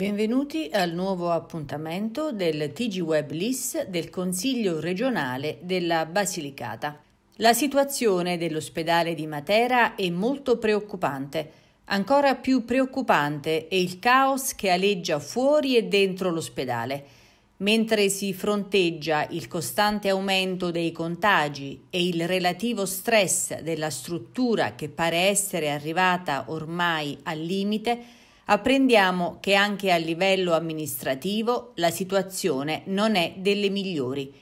Benvenuti al nuovo appuntamento del TG Web LIS del Consiglio regionale della Basilicata. La situazione dell'ospedale di Matera è molto preoccupante. Ancora più preoccupante è il caos che aleggia fuori e dentro l'ospedale. Mentre si fronteggia il costante aumento dei contagi e il relativo stress della struttura che pare essere arrivata ormai al limite, apprendiamo che anche a livello amministrativo la situazione non è delle migliori.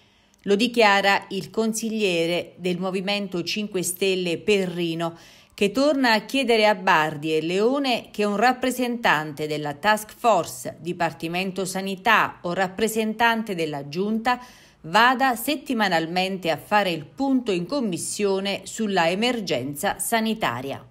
Lo dichiara il consigliere del Movimento 5 Stelle Perrino, che torna a chiedere a Bardi e Leone che un rappresentante della task force, Dipartimento Sanità o rappresentante della Giunta vada settimanalmente a fare il punto in commissione sulla emergenza sanitaria.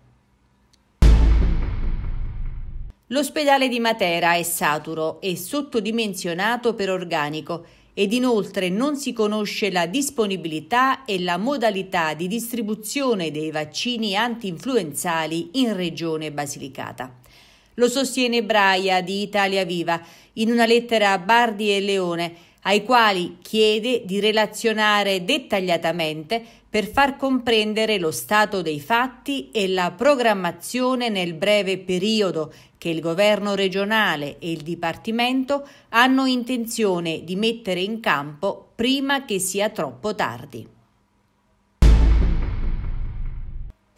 L'ospedale di Matera è saturo e sottodimensionato per organico ed inoltre non si conosce la disponibilità e la modalità di distribuzione dei vaccini anti-influenzali in regione Basilicata. Lo sostiene Braia di Italia Viva in una lettera a Bardi e Leone ai quali chiede di relazionare dettagliatamente per far comprendere lo stato dei fatti e la programmazione nel breve periodo che il governo regionale e il Dipartimento hanno intenzione di mettere in campo prima che sia troppo tardi.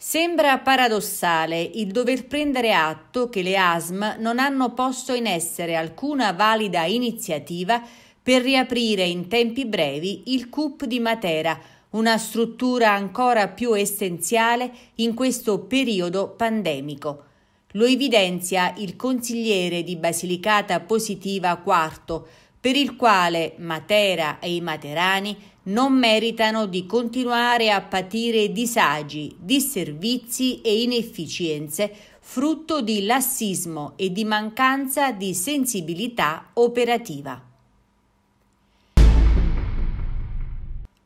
Sembra paradossale il dover prendere atto che le ASM non hanno posto in essere alcuna valida iniziativa per riaprire in tempi brevi il CUP di Matera, una struttura ancora più essenziale in questo periodo pandemico. Lo evidenzia il consigliere di Basilicata Positiva IV, per il quale Matera e i materani non meritano di continuare a patire disagi, disservizi e inefficienze frutto di lassismo e di mancanza di sensibilità operativa.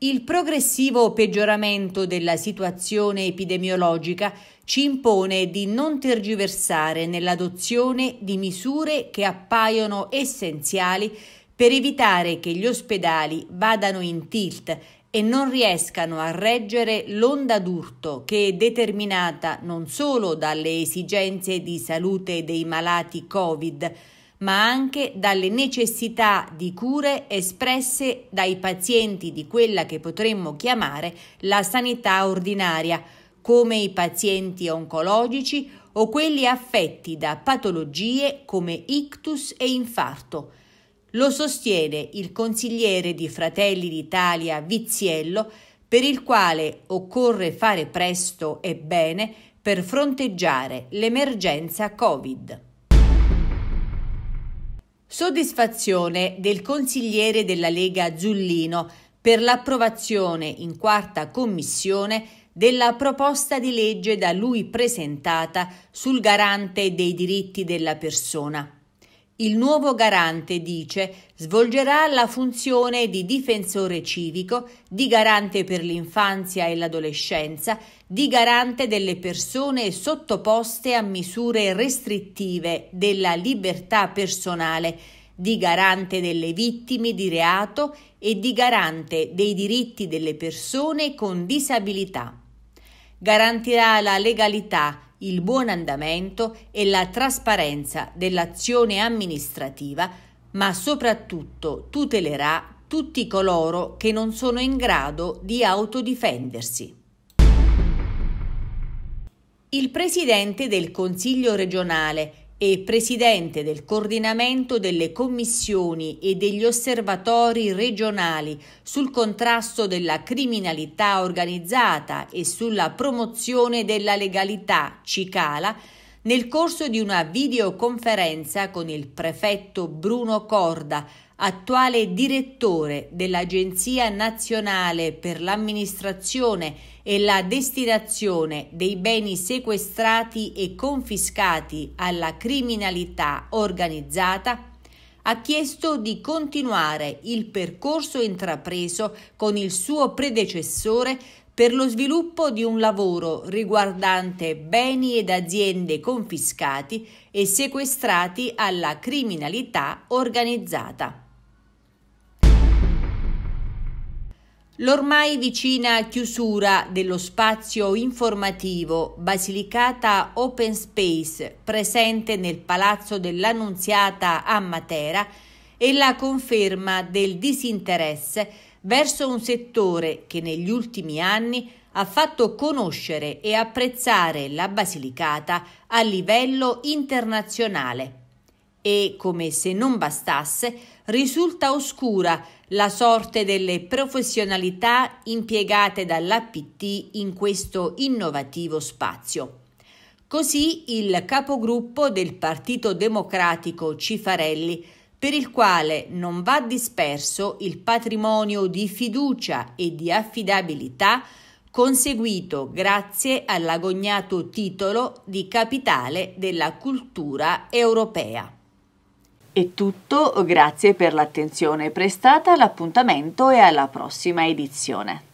Il progressivo peggioramento della situazione epidemiologica ci impone di non tergiversare nell'adozione di misure che appaiono essenziali per evitare che gli ospedali vadano in tilt e non riescano a reggere l'onda d'urto che è determinata non solo dalle esigenze di salute dei malati Covid, ma anche dalle necessità di cure espresse dai pazienti di quella che potremmo chiamare la sanità ordinaria, come i pazienti oncologici o quelli affetti da patologie come ictus e infarto. Lo sostiene il consigliere di Fratelli d'Italia Viziello, per il quale occorre fare presto e bene per fronteggiare l'emergenza Covid. Soddisfazione del consigliere della Lega Zullino per l'approvazione in quarta commissione della proposta di legge da lui presentata sul garante dei diritti della persona. Il nuovo garante, dice, svolgerà la funzione di difensore civico, di garante per l'infanzia e l'adolescenza, di garante delle persone sottoposte a misure restrittive della libertà personale, di garante delle vittime di reato e di garante dei diritti delle persone con disabilità. Garantirà la legalità, il buon andamento e la trasparenza dell'azione amministrativa, ma soprattutto tutelerà tutti coloro che non sono in grado di autodifendersi. Il presidente del Consiglio regionale e presidente del coordinamento delle commissioni e degli osservatori regionali sul contrasto della criminalità organizzata e sulla promozione della legalità Cicala, nel corso di una videoconferenza con il prefetto Bruno Corda, attuale direttore dell'Agenzia nazionale per l'amministrazione e la destinazione dei beni sequestrati e confiscati alla criminalità organizzata, ha chiesto di continuare il percorso intrapreso con il suo predecessore per lo sviluppo di un lavoro riguardante beni ed aziende confiscati e sequestrati alla criminalità organizzata. L'ormai vicina chiusura dello spazio informativo Basilicata Open Space presente nel Palazzo dell'Annunziata a Matera e la conferma del disinteresse verso un settore che negli ultimi anni ha fatto conoscere e apprezzare la Basilicata a livello internazionale. E come se non bastasse, risulta oscura la sorte delle professionalità impiegate dall'APT in questo innovativo spazio. Così il capogruppo del Partito Democratico Cifarelli, per il quale non va disperso il patrimonio di fiducia e di affidabilità conseguito grazie all'agognato titolo di capitale della cultura europea. È tutto, grazie per l'attenzione prestata, l'appuntamento e alla prossima edizione.